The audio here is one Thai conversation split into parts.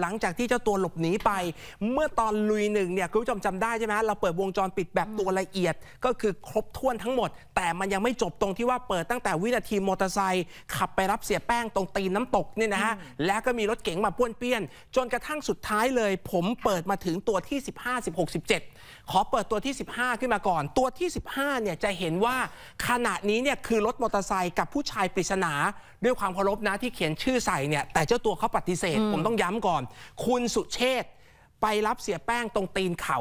หลังจากที่เจ้าตัวหลบหนีไป เมื่อตอนลุยหนึ่งเนี่ยคุณผู้ชมจำได้ใช่ไหมเราเปิดวงจรปิดแบบตัวละเอียด ก็คือครบถ้วนทั้งหมด แต่มันยังไม่จบตรงที่ว่าเปิดตั้งแต่วินาทีมอเตอร์ไซค์ขับไปรับเสียแป้งตรงตีนน้ำตกเนี่ยนะฮะแล้วก็มีรถเก๋งมาป้วนเปี้ยน จนกระทั่งสุดท้ายเลย ผมเปิดมาถึงตัวที่ 15 16 17 ขอเปิดตัวที่ 15 ขึ้นมาก่อน ตัวที่ 15เนี่ยจะเห็นว่าขณะนี้เนี่ยคือรถมอเตอร์ไซค์กับผู้ชายปริศนา ด้วยความเคารพนะที่เขียนชื่อใส่เนี่ยแต่เจ้าตัวเขาปฏิเสธ ผมต้องย้ำก่อนคุณสุเชษไปรับเสียแป้งตรงตีนเขา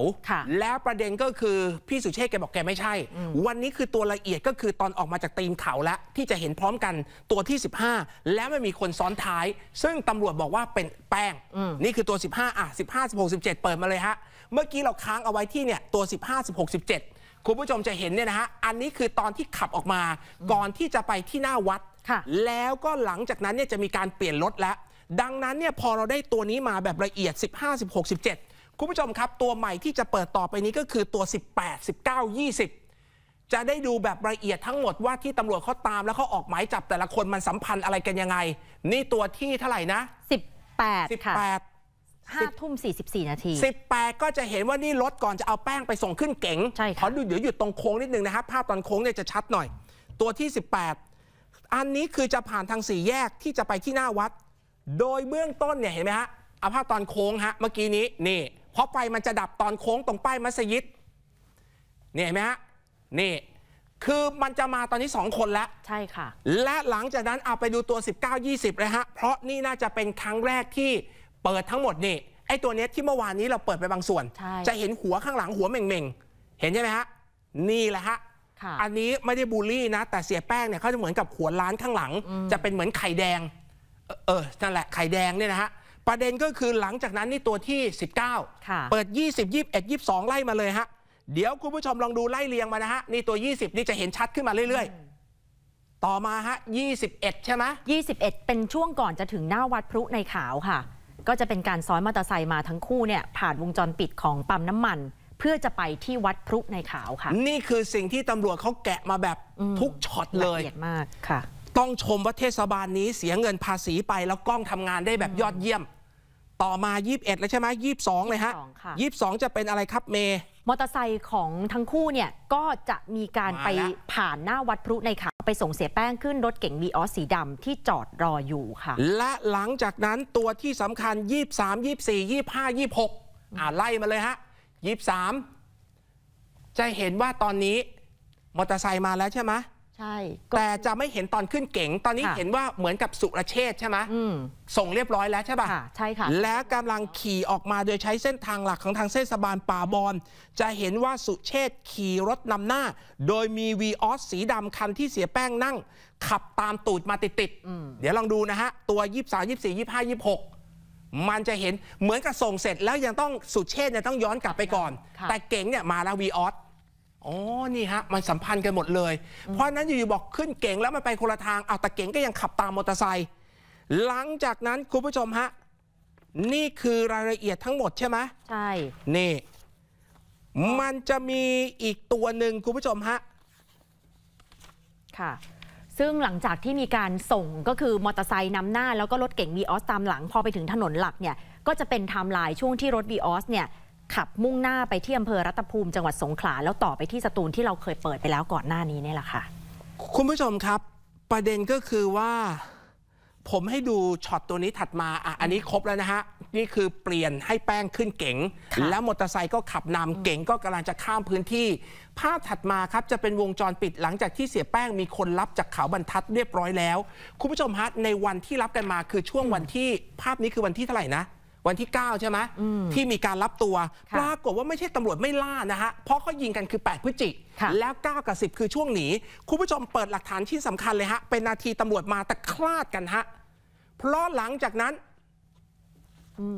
แล้วประเด็นก็คือพี่สุเชษแกบอกแกไม่ใช่ วันนี้คือตัวละเอียดก็คือตอนออกมาจากตีนเขาแล้ว ที่จะเห็นพร้อมกันตัวที่ 15 แล้วไม่มีคนซ้อนท้าย ซึ่งตำรวจบอกว่าเป็นแป้ง นี่คือตัว 15 อ่ะ 15 16 17 เปิดมาเลยฮะ เมื่อกี้เราค้างเอาไว้ที่เนี่ยตัว 15 16 17 คุณผู้ชมจะเห็นเนี่ยนะฮะอันนี้คือตอนที่ขับออกมาก่อนที่จะไปที่หน้าวัด แล้วก็หลังจากนั้นเนี่ยจะมีการเปลี่ยนรถแล้วดังนั้นเนี่ยพอเราได้ตัวนี้มาแบบละเอียด 15 16 17 คุณผู้ชมครับ ตัวใหม่ที่จะเปิดต่อไปนี้ก็คือตัว 18 19 20 จะได้ดูแบบละเอียดทั้งหมดว่าที่ตำรวจเขาตามแล้วเขาออกหมายจับ แต่ละคนมันสัมพันธ์อะไรกันยังไง นี่ตัวที่เท่าไหร่นะ 18 18ห้าทุ่มส4ี่ิบสี่นาทีสิบแปดก็จะเห็นว่านี่รถก่อนจะเอาแป้งไปส่งขึ้นเก๋งใช่ค่ะขอดูเดี๋ยวหยุดตรงโค้งนิดนึงนะครับ ภาพตอนโค้งเนี่ยจะชัดหน่อย ตัวที่สิบแปดอันนี้คือจะผ่านทางสี่แยกที่จะไปที่หน้าวัดโดยเบื้องต้นเนี่ยเห็นไหมฮะเอาภาพตอนโค้งฮะ เมื่อกี้นี้นี่เพราะไฟมันจะดับตอนโค้งตรงป้ายมัสยิดเนี่ยเห็นไหมฮะนี่ คือมันจะมาตอนนี้2คนแล้ว ใช่ค่ะ และหลังจากนั้นเอาไปดูตัว 19-20เลยฮะเพราะนี่น่าจะเป็นครั้งแรกที่เปิดทั้งหมดนี่ไอตัวนี้ที่เมื่อวานนี้เราเปิดไปบางส่วน จะเห็นหัวข้างหลังหัวเม่งๆเห็นใช่ไหมฮะนี่แหละฮะอันนี้ไม่ได้บูลลี่นะแต่เสียแป้งเนี่ยเขาจะเหมือนกับหัวล้านข้างหลัง จะเป็นเหมือนไข่แดงเออ นั่นแหละ ไข่แดงเนี่ยนะฮะ ประเด็นก็คือหลังจากนั้นนี่ตัวที่ 19 เปิด 20 21 22ไล่มาเลยฮะ เดี๋ยวคุณผู้ชมลองดูไล่เรียงมานะฮะ นี่ตัว 20 นี่จะเห็นชัดขึ้นมาเรื่อยๆ ต่อมาฮะ 21 ใช่ไหม21 เป็นช่วงก่อนจะถึงหน้าวัดพรุในขาวค่ะ ก็จะเป็นการซ้อนมอเตอร์ไซค์มาทั้งคู่เนี่ย ผ่านวงจรปิดของปั๊มน้ำมัน เพื่อจะไปที่วัดพรุในขาวค่ะ นี่คือสิ่งที่ตำรวจเขาแกะมาแบบทุกช็อตเลยละเอียดมากค่ะต้องชมว่าเทศบาลนี้เสียเงินภาษีไปแล้วกล้องทำงานได้แบบยอดเยี่ยม ต่อมา 21แล้วใช่ไหมยี่สบองเลยฮะองจะเป็นอะไรครับเมมอเตอร์ไซค์ของทั้งคู่เนี่ยก็จะมีการไปผ่านหน้าวัดพรุในขาไปส่งเสียแป้งขึ้นรถเก๋งวีออสสีดำที่จอดรออยู่ค่ะ และหลังจากนั้นตัวที่สำคัญ23 24 25 26 อ่าไล่มาเลยฮะ 23 จะเห็นว่าตอนนี้มอเตอร์ไซค์มาแล้วใช่ไหมใช่ แต่จะไม่เห็นตอนขึ้นเก๋งตอนนี้เห็นว่าเหมือนกับสุรเชษใช่ไหม ส่งเรียบร้อยแล้วใช่ป่ะใช่ค่ะ แล้วกำลังขี่ออกมาโดยใช้เส้นทางหลักของทางเส้สะบานป่าบอนจะเห็นว่าสุเชษขี่รถนำหน้า โดยมีวีออสสีดำคันที่เสียแป้งนั่ง ขับตามตูดมาติดๆ เดี๋ยวลองดูนะฮะ ตัว 23 24 25 26 มันจะเห็นเหมือนกับส่งเสร็จแล้วยังต้องสุเชษจะต้องย้อนกลับไปก่อน แต่เก๋งเนี่ยมาแล้ววีออสอ๋อ นี่ฮะมันสัมพันธ์กันหมดเลย เพราะนั้นอยู่ๆบอกขึ้นเก่งแล้วมันไปคนละทางเอาแต่เก่งก็ยังขับตามมอเตอร์ไซค์ หลังจากนั้นคุณผู้ชมฮะ นี่คือรายละเอียดทั้งหมดใช่ไหมใช่ นี่มันจะมีอีกตัวหนึ่งคุณผู้ชมฮะ ค่ะ ซึ่งหลังจากที่มีการส่งก็คือมอเตอร์ไซค์นำหน้า แล้วก็รถเก่งวีออสตามหลังพอไปถึงถนนหลักเนี่ย ก็จะเป็นไทม์ไลน์ช่วงที่รถวีออสเนี่ยขับมุ่งหน้าไปที่อำเภอรัตภูมิจังหวัดสงขลาแล้วต่อไปที่สตูลที่เราเคยเปิดไปแล้วก่อนหน้านี้นี่แหละค่ะคุณผู้ชมครับ ประเด็นก็คือว่า ผมให้ดูช็อตตัวนี้ถัดมาอ่ะอันนี้ครบแล้วนะฮะนี่คือเปลี่ยนให้แป้งขึ้นเก๋งแล้วมอเตอร์ไซค์ก็ขับนำเก๋งก็กำลังจะข้ามพื้นที่ ภาพถัดมาครับจะเป็นวงจรปิดหลังจากที่เสียแป้งมีคนรับจากเขาบรรทัดเรียบร้อยแล้ว คุณผู้ชมฮะในวันที่รับกันมาคือช่วงวันที่ภาพนี้คือวันที่เท่าไหร่นะวันที่9ใช่ไหมที่มีการรับตัวปรากฏว่าไม่ใช่ตำรวจไม่ล่านะฮะ เพราะเขายิงกันคือ 8พฤศจิกแล้ว 9 กับ 10 คือช่วงหนี คุณผู้ชมเปิดหลักฐานิีนสำคัญเลยฮะเป็นนาทีตำรวจมา แต่คลาดกันฮะ เพราะหลังจากนั้น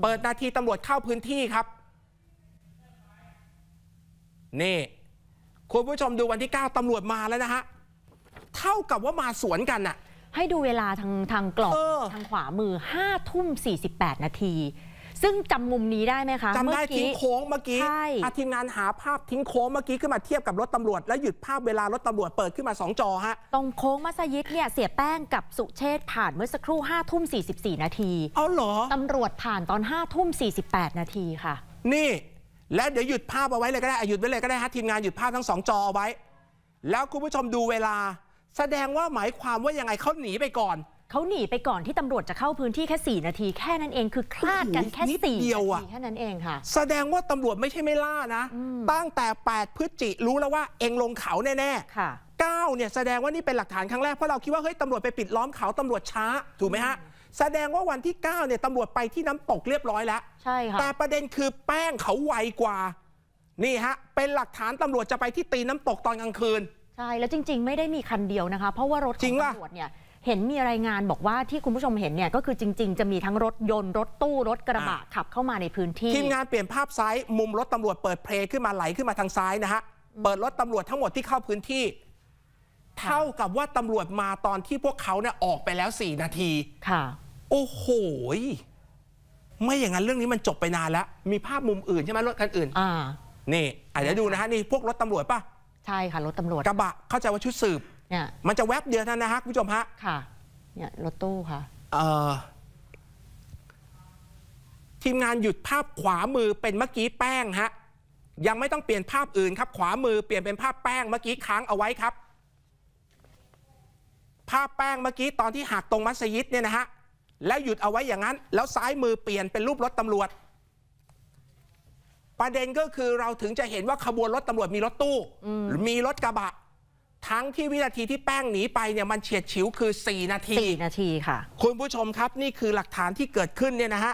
เปิดนาทีตำรวจเข้าพื้นที่ครับ นี่ คุณผู้ชมดูวันที่ 9ตำรวจมาแล้วนะฮะเท่ากับว่ามาสวนกันน่ะ ให้ดูเวลาทางทางกล่องออทางขวามือ5ทุ่ม48นาทีซึ่งจำมุมนี้ได้ไหมคะจำได้ ทิ้งโค้งเมื่อกี้ใช่ทีมงาน หาภาพทิ้งโค้งเมื่อกี้ ขึ้นมาเทียบกับรถตำรวจแล้วหยุดภาพเวลารถตำรวจเปิดขึ้นมา 2 จอฮะตรงโค้งมัสยิดเนี่ยเสียแป้งกับสุเชษผ่านเมื่อสักครู่5้าทุ่มสีนาที เอาเหรอตำรวจผ่านตอน5้าทุ่มสีนาทีค่ะ นี่ และเดี๋ยวหยุดภาพเอาไว้เลยก็ได้หยุดไว้เลยก็ได้ฮะทีมงานหยุดภาพทั้งสองจอเอาไว้ แล้วคุณผู้ชมดูเวลา แสดงว่าหมายความว่ายังไงเขาหนีไปก่อนเขาหนีไปก่อนที่ตำรวจจะเข้าพื้นที่แค่ 4 นาทีแค่นั้นเองคือคลาดกันแค่สี่นาทีแค่นั้นเองค่ะแสดงว่าตำรวจไม่ใช่ไม่ล่านะตั้งแต่ 8พฤศจิรู้แล้วว่าเองลงเขาแน่ค่ะๆเก้าเนี่ยแสดงว่านี่เป็นหลักฐานครั้งแรกเพราะเราคิดว่าเฮ้ยตำรวจไปปิดล้อมเขาตำรวจช้าถูกไหมฮะแสดงว่าวันที่9เนี่ยตำรวจไปที่น้ำตกเรียบร้อยแล้ว ใช่ค่ะแต่ประเด็นคือแป้งเขาไวกว่านี่ฮะเป็นหลักฐานตำรวจจะไปที่ตีนน้ำตกตอนกลางคืนใช่แล้วจริง ๆ ไม่ได้มีคันเดียวนะคะ เพราะว่ารถของตำรวจเนี่ยเห็นมีรายงานบอกว่าที่คุณผู้ชมเห็นเนี่ย ก็คือจริงๆจะมีทั้งรถยนต์รถตู้รถกระบะ ขับเข้ามาในพื้นที่ทีมงานเปลี่ยนภาพซ้ายมุมรถตำรวจเปิดเพลงขึ้นมาไหลขึ้นมาทางซ้ายนะฮะเปิดรถตำรวจทั้งหมดที่เข้าพื้นที่ เท่ากับว่าตำรวจมาตอนที่พวกเขาเนี่ยออกไปแล้วสี่นาทีค่ะ โอ้โหไม่อย่างนั้นเรื่องนี้มันจบไปนานแล้วมีภาพมุมอื่นใช่ไหมรถคันอื่นอ่านี่อาจจะดูนะฮะนี่พวกรถตำรวจป่ะใช่ค่ะรถตำรวจกระบะเข้าใจว่าชุดสืบเนี่ยมันจะแวบเดียวเท่านันนะฮะคุณผู้ชมฮะค่ะเนี่ยรถตู้ค่ะเออทีมงานหยุดภาพขวามือเป็นเมื่อกี้แป้งฮะยังไม่ต้องเปลี่ยนภาพอื่นครับ ขวามือเปลี่ยนเป็นภาพแป้งเมื่อกี้ค้างเอาไว้ครับ ภาพแป้งเมื่อกี้ตอนที่หักตรงมัสยิดเนี่ยนะฮะแล้วหยุดเอาไว้อย่างนั้น แล้วซ้ายมือเปลี่ยนเป็นรูปรถตำรวจ ประเด็นก็คือเราถึงจะเห็นว่าขบวนรถตำรวจมีรถตู้มีรถกระบะทั้งที่วินาทีที่แป้งหนีไปเนี่ยมันเฉียดฉิวคือ 4 นาที4นาทีค่ะคุณผู้ชมครับ นี่คือหลักฐานที่เกิดขึ้นเนี่ยนะฮะ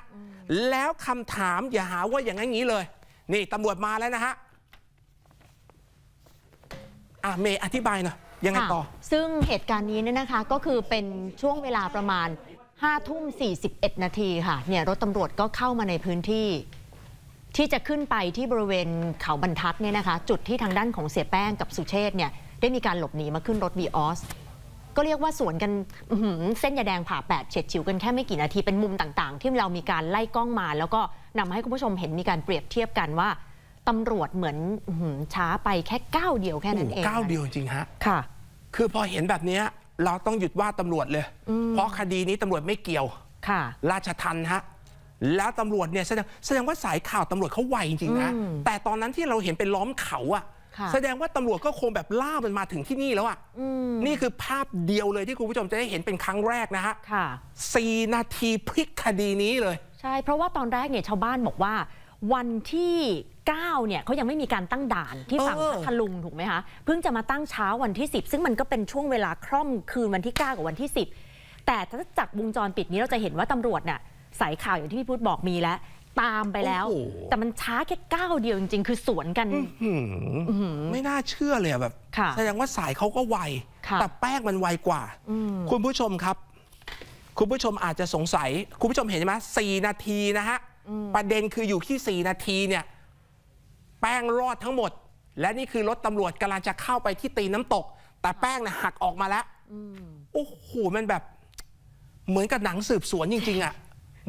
แล้วคำถามอย่าหาว่าอย่างนี้เลย นี่ตำรวจมาแล้วนะฮะอ่ะเมย์อธิบายหน่อยยังไงต่อ ซึ่งเหตุการณ์นี้เนี่ยนะคะ ก็คือเป็นช่วงเวลาประมาณ5ทุ่ม41นาทีค่ะเนี่ยรถตำรวจก็เข้ามาในพื้นที่ ที่จะขึ้นไปที่บริเวณเขาบรรทัดเนี่ยนะคะ จุดที่ทางด้านของเสียแป้งกับสุเชษเนี่ยได้มีการหลบหนีมาขึ้นรถวีออสก็เรียกว่าสวนกัน เส้นยาแดงผ่าแปดเฉียดฉิวกันแค่ไม่กี่นาทีเป็นมุมต่างๆ ที่เรามีการไล่กล้องมา แล้วก็นำให้คุณผู้ชมเห็นมีการเปรียบเทียบกันว่า ตำรวจเหมือนช้าไปแค่ก้าวเดียวแค่นั้นเองก้าวเดียวจริงฮะค่ะ คือพอเห็นแบบนี้ เราต้องหยุดว่าตำรวจเลยเพราะคดีนี้ตำรวจไม่เกี่ยวค่ะ ราชทันฮะแล้วตำรวจเนี่ยแสดงแสดงว่าสายข่าวตำรวจเขาไวจริงๆนะแต่ตอนนั้นที่เราเห็นเป็นล้อมเขาอะแสดงว่าตำรวจก็คงแบบล่ามันมาถึงที่นี่แล้วอ่ะ นี่คือภาพเดียวเลยที่คุณผู้ชมจะได้เห็นเป็นครั้งแรกนะฮะสี่นาทีพลิกคดีนี้เลย ใช่ เพราะว่าตอนแรกเนี่ยชาวบ้านบอกว่า วันที่ 9 เนี่ยเขายังไม่มีการตั้งด่านที่ฝั่งพัทลุงถูกไหมคะ เพิ่งจะมาตั้งเช้าวันที่ 10 ซึ่งมันก็เป็นช่วงเวลาคร่อมคืนวันที่ 9 กับวันที่ 10 แต่ถ้าจากวงจรปิดนี้เราจะเห็นว่าตำรวจเนี่ยสายข่าวอย่างที่พี่พูดบอกมีแล้วตามไปแล้ว แต่มันช้าแค่ก้าวเดียวจริงๆ คือสวนกันไม่น่าเชื่อเลยแบบแสดงว่าสายเขาก็ไว แต่แป้งมันไวกว่า คุณผู้ชมครับ คุณผู้ชมอาจจะสงสัย คุณผู้ชมเห็นไหมสี่นาทีนะฮะประเด็นคืออยู่ที่สี่นาทีเนี่ย แป้งรอดทั้งหมด และนี่คือรถตำรวจกำลังจะเข้าไปที่ตีน้ำตก แต่แป้งนะหักออกมาแล้วโอ้โหมันแบบ เหมือนกับหนังสืบสวนจริงๆอ่ะ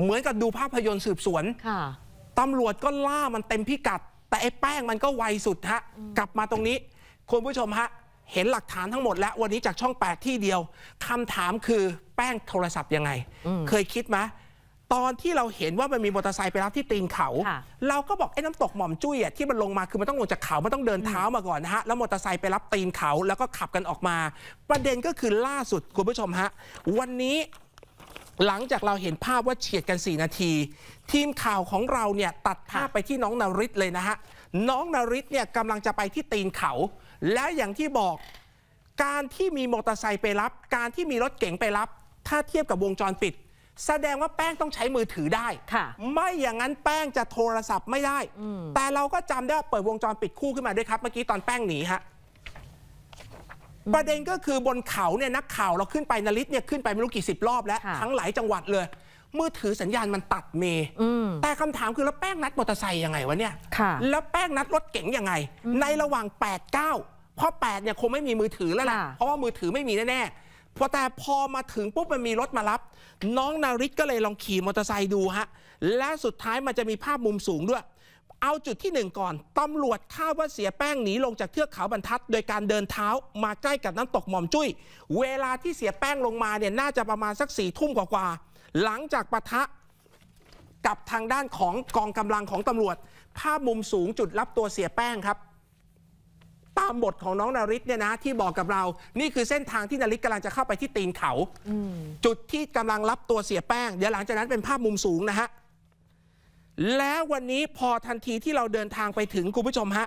เหมือนกับดูภาพยนตร์สืบสวน ตำรวจก็ล่ามันเต็มพิกัด แต่ไอ้แป้งมันก็ไวสุดฮะ กลับมาตรงนี้ คุณผู้ชมฮะ เห็นหลักฐานทั้งหมดแล้ววันนี้จากช่องแปดที่เดียว คำถามคือแป้งโทรศัพท์ยังไง เคยคิดไหม ตอนที่เราเห็นว่ามันมีมอเตอร์ไซค์ไปรับที่ตีนเขา เราก็บอกไอ้น้ำตกหม่อมจุ้ยที่มันลงมาคือมันต้องลงจากเขามันต้องเดินเท้ามาก่อนนะฮะ แล้วมอเตอร์ไซค์ไปรับตีนเขาแล้วก็ขับกันออกมา ประเด็นก็คือล่าสุดคุณผู้ชมฮะ วันนี้หลังจากเราเห็นภาพว่าเฉียดกัน 4 นาที ทีมข่าวของเราเนี่ยตัดภาพไปที่น้องนริศเลยนะฮะน้องนริศเนี่ยกำลังจะไปที่ตีนเขา และอย่างที่บอกการที่มีมอเตอร์ไซค์ไปรับ การที่มีรถเก๋งไปรับ ถ้าเทียบกับวงจรปิด แสดงว่าแป้งต้องใช้มือถือได้ไม่อย่างนั้นแป้งจะโทรศัพท์ไม่ได้ แต่เราก็จำได้เปิดวงจรปิดคู่ขึ้นมาด้วยครับเมื่อกี้ตอนแป้งหนีฮะประเด็นก็คือบนเขาเนี่ยนักข่าวเราขึ้นไปนาริศเนี่ยขึ้นไปไม่รู้กี่สิบรอบแล้ว ทั้งหลายจังหวัดเลยมือถือสัญญาณมันตัดเมย์แต่คำถามคือแล้วแป้งนัดมอเตอร์ไซค์ยังไงวะเนี่ยแล้วแป้งนัดรถเก๋งยังไง ในระหว่าง8ดเพราะ8เนี่ยคงไม่มีมือถือแล้วแหละเพราะว่ามือถือไม่มีแน่แน่พอแต่พอมาถึงปุ๊บมันมีรถมารับน้องนาริศก็เลยลองขี่มอเตอร์ไซค์ดูฮะและสุดท้ายมันจะมีภาพมุมสูงด้วยเอาจุดที่ 1 ก่อนตำรวจคาดว่าเสียแป้งหนีลงจากเทือกเขาบรรทัดโดยการเดินเท้ามาใกล้กับน้ำตกหม่อมจุ้ย เวลาที่เสียแป้งลงมาเนี่ยน่าจะประมาณสักสี่ทุ่มกว่า ๆ หลังจากปะทะกับทางด้านของกองกำลังของตำรวจ ภาพมุมสูงจุดรับตัวเสียแป้งครับ ตามบทของน้องนาริศเนี่ยนะที่บอกกับเรา นี่คือเส้นทางที่นาริศกำลังจะเข้าไปที่ตีนเขาจุดที่กำลังรับตัวเสียแป้ง เดี๋ยวหลังจากนั้น เป็นภาพมุมสูงนะฮะแล้ววันนี้พอทันทีที่เราเดินทางไปถึงคุณผู้ชมฮะ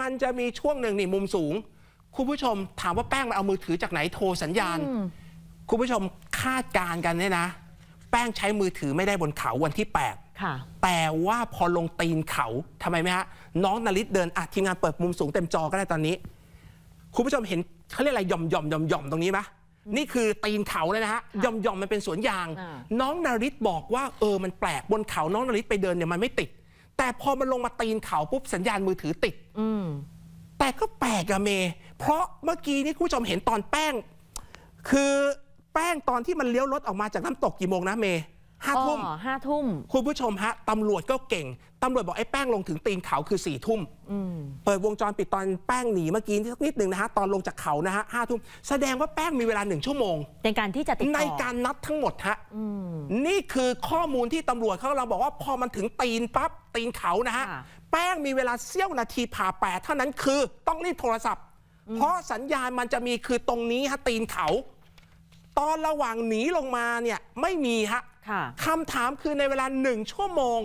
มันจะมีช่วงหนึ่งนี่มุมสูง คุณผู้ชมถามว่าแป้งมันเอามือถือจากไหนโทรสัญญาณคุณผู้ชมคาดการณ์กันเนี่ยนะ แป้งใช้มือถือไม่ได้บนเขาวันที่8ค่ะแต่ว่าพอลงตีนเขาทำไมไหมฮะน้องนาริศเดินอ่ะทีมงานเปิดมุมสูงเต็มจอก็ได้ตอนนี้คุณผู้ชมเห็นเขาเรียกอะไรหย่อมหย่อมหย่อมหย่อมตรงนี้ไหมนี่คือตีนเขาเลยนะฮะ ย่อมย่อมมันเป็นสวนยาง น้องนาริตบอกว่าเออ มันแปลกบนเขาน้องนาริตไปเดินเนี่ยมันไม่ติด แต่พอมันลงมาตีนเขาปุ๊บสัญญาณมือถือติดอแต่ก็แปลกอะเมเพราะเมื่อกี้นี่คุณผู้ชมเห็นตอนแป้ง คือแป้งตอนที่มันเลี้ยวรถออกมาจากน้ำตกกี่โมงนะเมห้าทุ่มห้าทุ่มคุณผู้ชมฮะ ตำรวจก็เก่ง ตำรวจบอกไอ้แป้งลงถึงตีนเขาคือสี่ทุ่มเปิดวงจรปิดตอนแป้งหนีเมื่อกี้นิดนึงนะฮะ ตอนลงจากเขานะฮะห้าทุ่มแสดงว่าแป้งมีเวลาหนึ่งชั่วโมง ในการที่จะติดต่อ ในการนัดทั้งหมดฮะ นี่คือข้อมูลที่ตำรวจเขาเราบอกว่าพอมันถึงตีนปั๊บตีนเขานะฮะ แป้งมีเวลาเสี้ยวนาทีผ่าแปดเท่านั้นคือ ต้องรีบโทรศัพท์ เพราะสัญญาณมันจะมีคือตรงนี้ฮะ ตีนเขา ตอนระหว่างหนีลงมาเนี่ย ไม่มีฮะคำถามคือในเวลาหนึ่งชั่วโมง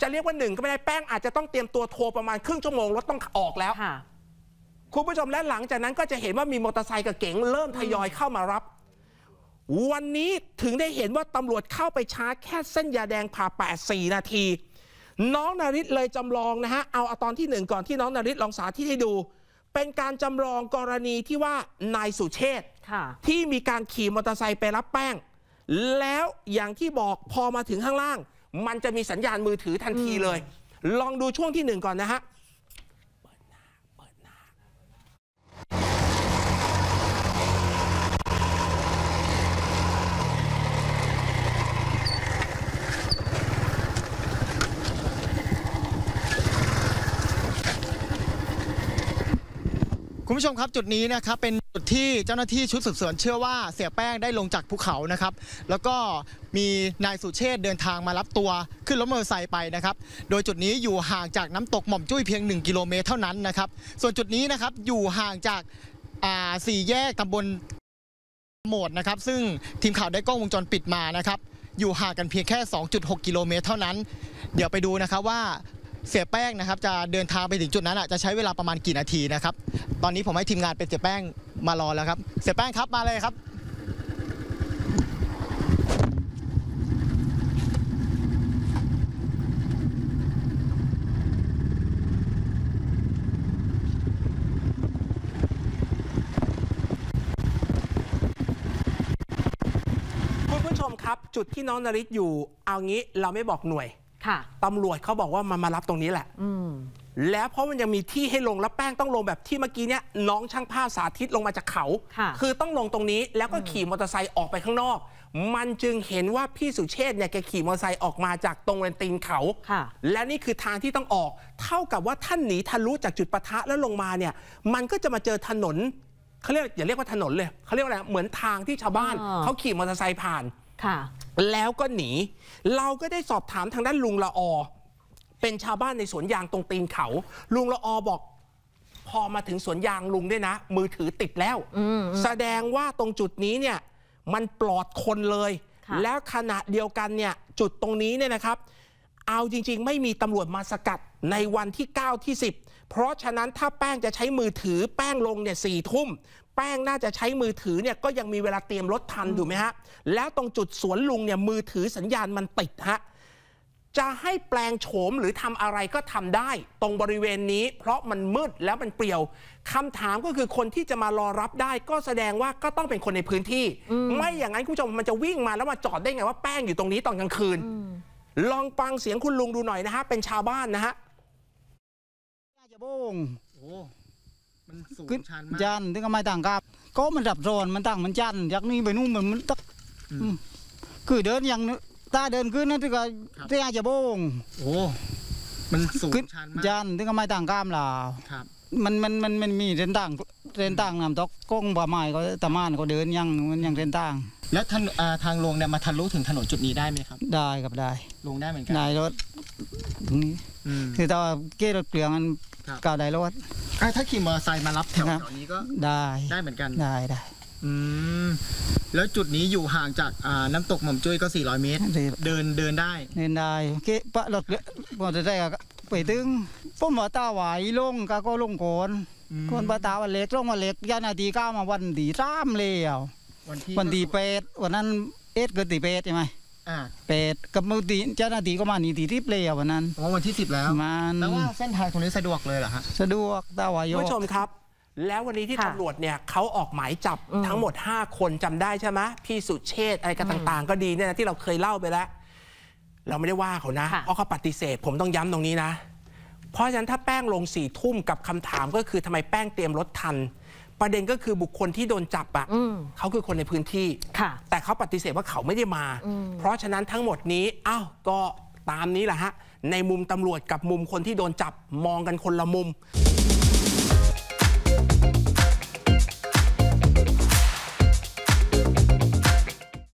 จะเรียกว่าหนึ่งก็ไม่ได้แป้งอาจจะต้องเตรียมตัวโทรประมาณครึ่งชั่วโมงรถต้องออกแล้วคุณผู้ชมและหลังจากนั้นก็จะเห็นว่ามีมอเตอร์ไซค์กับเก๋งเริ่มทยอยเข้ามารับ วันนี้ถึงได้เห็นว่าตำรวจเข้าไปชาร์จแค่เส้นยาแดงผ่าแปดสี่นาที น้องนาริศเลยจำลองนะฮะเอาเอาตอนที่หนึ่งก่อนที่น้องนาริศลองสาธิตให้ดู เป็นการจำลองกรณีที่ว่านายสุเชษที่มีการขี่มอเตอร์ไซค์ไปรับแป้งแล้วอย่างที่บอกพอมาถึงข้างล่าง มันจะมีสัญญาณมือถือทันทีเลย ลองดูช่วงที่หนึ่งก่อนนะฮะคุณผู้ชมครับจุดนี้นะครับเป็นจุดที่เจ้าหน้าที่ชุดสืบสวนเชื่อว่าเสียแป้งได้ลงจากภูเขานะครับแล้วก็มีนายสุเชษเดินทางมารับตัวขึ้นรถมอเตอร์ไซค์ไปนะครับโดยจุดนี้อยู่ห่างจากน้ำตกหม่อมจุ้ยเพียง 1 กิโลเมตรเท่านั้นนะครับส่วนจุดนี้นะครับอยู่ห่างจากสี่แยกตำบลโหมดนะครับซึ่งทีมข่าวได้กล้องวงจรปิดมานะครับอยู่ห่างกันเพียงแค่2.6กิโลเมตรเท่านั้น เดี๋ยวไปดูนะครับว่าเสียแป้งนะครับ จะเดินทางไปถึงจุดนั้น จะใช้เวลาประมาณกี่นาทีนะครับ ตอนนี้ผมให้ทีมงานเป็นเสียแป้งมารอแล้วครับ เสียแป้งครับมาเลยครับชมครับจุดที่น้องนริศอยู่ เอางี้เราไม่บอกหน่วยตำรวจเขาบอกว่ามันมารับตรงนี้แหละแล้วเพราะมันยังมีที่ให้ลงแล้วแป้งต้องลงแบบที่เมื่อกี้เนี้ยน้องช่างภาพสาธิตลงมาจากเขา คือต้องลงตรงนี้แล้วก็ขี่มอเตอร์ไซค์ออกไปข้างนอก มันจึงเห็นว่าพี่สุเชษเนี่ยแกขี่มอเตอร์ไซค์ออกมาจากตรงเรนตีนเขาและนี่คือทางที่ต้องออกเท่ากับว่าท่านหนีทะลุจากจุดปะทะแล้วลงมาเนี่ย มันก็จะมาเจอถนนเขาเรียกอย่าเรียกว่าถนนเลยเขาเรียกว่าอะไรเหมือนทางที่ชาวบ้านเขาขี่มอเตอร์ไซค์ผ่านแล้วก็หนี เราก็ได้สอบถามทางด้านลุงละอ เป็นชาวบ้านในสวนยางตรงตีนเขา ลุงละอบอก พอมาถึงสวนยางลุงด้วยนะ มือถือติดแล้ว แสดงว่าตรงจุดนี้เนี่ยมันปลอดคนเลย แล้วขณะเดียวกันเนี่ยจุดตรงนี้เนี่ยนะครับ เอาจริงๆ ไม่มีตำรวจมาสกัดในวันที่ 9 ที่ 10 เพราะฉะนั้นถ้าแป้งจะใช้มือถือแป้งลงเนี่ยสี่ทุ่มแป้งน่าจะใช้มือถือเนี่ยก็ยังมีเวลาเตรียมรถทันถูกไหมฮะ แล้วตรงจุดสวนลุงเนี่ยมือถือสัญญาณมันติดฮะจะให้แปลงโฉมหรือทำอะไรก็ทำได้ ตรงบริเวณนี้เพราะมันมืดแล้วมันเปรี่ยวคำถามก็คือคนที่จะมารอรับได้ก็แสดงว่าก็ต้องเป็นคนในพื้นที่ ไม่อย่างนั้นคุณผู้ชมมันจะวิ่งมาแล้วมาจอดได้ไงว่าแป้งอยู่ตรงนี้ตอนกลางคืน ลองฟังเสียงคุณลุงดูหน่อยนะฮะ เป็นชาวบ้านนะฮะจะโบงันขึ้นชันทึงก็ไม่ต่างกับก็มันดับร้อนมันต่างมันจันจากนี้ไปนู่นมันมันตักคือเดินอย่างตาเดินขึ้นนั่นถึงก็ที่อาจะโบงโอ้มันสูงชันทันึงก็ไม่ต่างก้ามล่ะรมันมันมันมันมีเรนต่างเรนต่างน้ำตกก้งบ่าไม้ก็ตะมานก็เดินยังมันยังเรนต่าง แล้วทางทางลงเนี่ยมาทะลุถึงถนนจุดนี้ได้ไหมครับ ได้ครับได้ ลงได้เหมือนกันได้รถตรงนี้คือตอนเกล็ดเกลือมันก็ได้รถอ่าถ้าขี่มอเตอร์ไซค์มารับแถวแถวนี้ก็ได้ได้เหมือนกันได้ได้อืมแล้วจุดนี้อยู่ห่างจากอ่าน้ำตกหม่อมจุ้ยก็ 400 เมตรเดินเดินได้เดินได้โอเคะปะรถเรือมอเตอร์ไซค์ก็ไปตึงุ่มว่าตาไหวลงก็ก็ลงก่อนคนปะตาวันเล็กลงวันเล็กยานาทีก้า มาวันดีสามเลี้ยววันที่วันดีเปดวันนั้นเอ็ดเกิดตีเปดใช่ไหมอ่าแปดกับมือตีเจ้าหน้าที่ก็มาหนีตีที่เปลี่ยววันนั้นอวันที่สิบแล้วมันแปลว่าเส้นทางตรงนี้สะดวกเลยเหรอฮะสะดวกตาวายโยผู้ชมครับ แล้ววันนี้ที่ตำรวจเนี่ยเขาออกหมายจับทั้งหมด 5 คนจำได้ใช่ไหมพี่สุเชษอะไรกันต่างๆ ก็ดีเนี่ยที่เราเคยเล่าไปแล้ว เราไม่ได้ว่าเขานะเพราะเขาปฏิเสธผมต้องย้ำตรงนี้นะ เพราะฉะนั้นถ้าแป้งลงสี่ทุ่มกับคำถามก็คือทำไมแป้งเตรียมรถทันประเด็นก็คือบุคคลที่โดนจับอ่ะเขาคือคนในพื้นที่แต่เขาปฏิเสธว่าเขาไม่ได้มา เพราะฉะนั้นทั้งหมดนี้อ้าวก็ตามนี้แหละฮะ ในมุมตำรวจกับมุมคนที่โดนจับมองกันคนละมุม